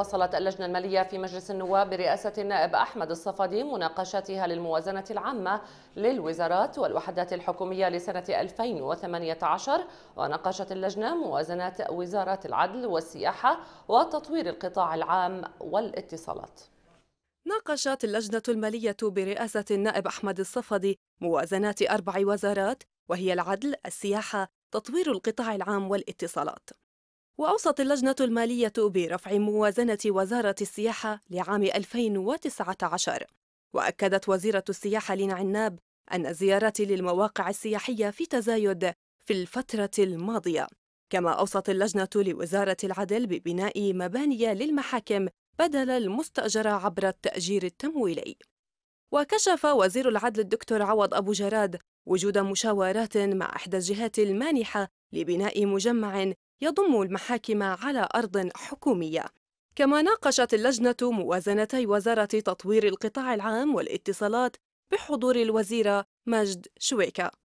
وصلت اللجنة المالية في مجلس النواب برئاسة النائب أحمد الصفدي مناقشاتها للموازنة العامة للوزارات والوحدات الحكومية لسنة 2018 وناقشت اللجنة موازنات وزارات العدل والسياحة وتطوير القطاع العام والاتصالات ناقشت اللجنة المالية برئاسة النائب أحمد الصفدي موازنات أربع وزارات وهي العدل، السياحة، تطوير القطاع العام والاتصالات وأوصت اللجنة المالية برفع موازنة وزارة السياحة لعام 2019 وأكدت وزيرة السياحة لين عناب أن الزيارات للمواقع السياحية في تزايد في الفترة الماضية كما أوصت اللجنة لوزارة العدل ببناء مباني للمحاكم بدل المستأجرة عبر التأجير التمويلي وكشف وزير العدل الدكتور عوض أبو جراد وجود مشاورات مع إحدى الجهات المانحة لبناء مجمع يضم المحاكم على أرض حكومية كما ناقشت اللجنة موازنتي وزارة تطوير القطاع العام والاتصالات بحضور الوزيرة مجد شويكة